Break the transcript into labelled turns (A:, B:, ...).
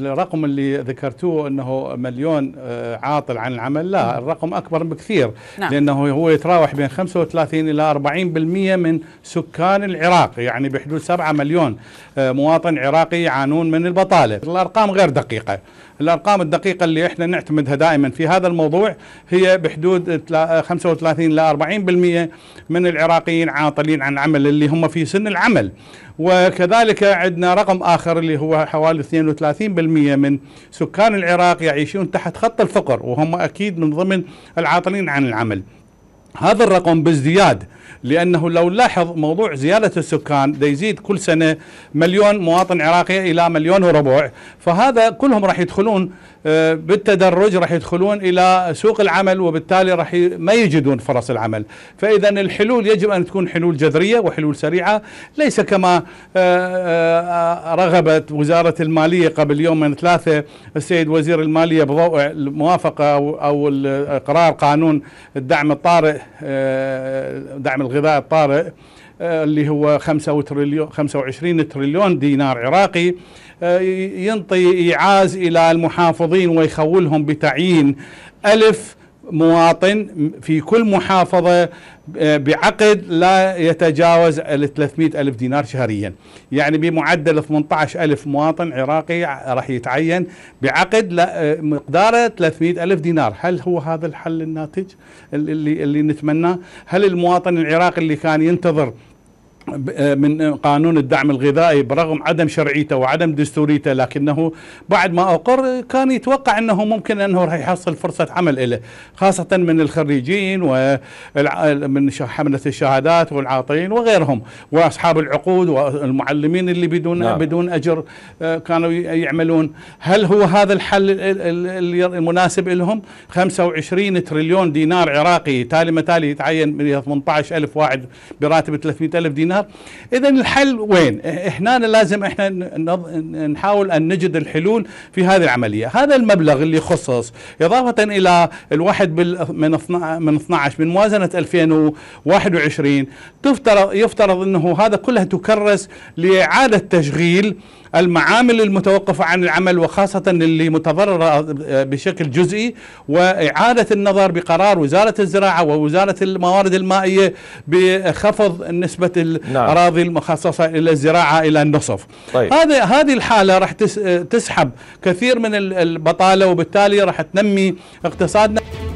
A: الرقم اللي ذكرتوه انه مليون آه، عاطل عن العمل لا الرقم اكبر بكثير نعم. لانه هو يتراوح بين 35 الى 40% من سكان العراق يعني بحدود 7 مليون آه، مواطن عراقي يعانون من البطاله الارقام غير دقيقه الأرقام الدقيقة اللي إحنا نعتمدها دائما في هذا الموضوع هي بحدود 35 إلى 40% من العراقيين عاطلين عن العمل اللي هم في سن العمل وكذلك عندنا رقم آخر اللي هو حوالي 32% من سكان العراق يعيشون تحت خط الفقر وهم أكيد من ضمن العاطلين عن العمل هذا الرقم بازدياد لأنه لو لاحظ موضوع زيادة السكان ده يزيد كل سنة مليون مواطن عراقي إلى مليون وربع فهذا كلهم راح يدخلون آه، بالتدرج راح يدخلون إلى سوق العمل وبالتالي راح ما يجدون فرص العمل فإذا الحلول يجب أن تكون حلول جذرية وحلول سريعة ليس كما آه، آه، رغبت وزارة المالية قبل يوم من ثلاثة السيد وزير المالية بضوء الموافقة أو قرار قانون الدعم الطارئ آه، دعم الغذاء الطارئ آه، اللي هو 5 تريليون 25 تريليون دينار عراقي آه، ينطي إيعاز إلى المحافظين ويخولهم بتعيين ألف مواطن في كل محافظة آه، بعقد لا يتجاوز ال 300 ألف دينار شهريا يعني بمعدل 18 ألف مواطن عراقي راح يتعين بعقد آه، مقداره 300 ألف دينار هل هو هذا الحل الناتج اللي, اللي نتمناه هل المواطن العراقي اللي كان ينتظر آه، من قانون الدعم الغذائي برغم عدم شرعيته وعدم دستوريته لكنه بعد ما أقر كان يتوقع أنه ممكن أنه راح يحصل فرصة عمل له خاصة من الخريجين ومن حملة الشهادات والعاطلين وغيرهم وأصحاب العقود والمعلمين اللي بدون نعم. بدون أجر آه، كانوا يعملون هل هو هذا الحل المناسب لهم 25 تريليون دينار عراقي تالي ما تالي يتعين 18 ألف واحد براتب 300 ألف دينار منها اذا الحل وين احنا لازم احنا نحاول ان نجد الحلول في هذه العمليه هذا المبلغ اللي خصص اضافه الى الواحد من من 12 من موازنه 2021 تفترض يفترض انه هذا كله تكرس لاعاده تشغيل المعامل المتوقفة عن العمل وخاصة اللي متضررة بشكل جزئي وإعادة النظر بقرار وزارة الزراعة ووزارة الموارد المائية بخفض نسبة نعم. الأراضي المخصصة إلى الزراعة إلى النصف طيب. هذا هذه الحالة راح تسحب كثير من البطالة وبالتالي راح تنمي اقتصادنا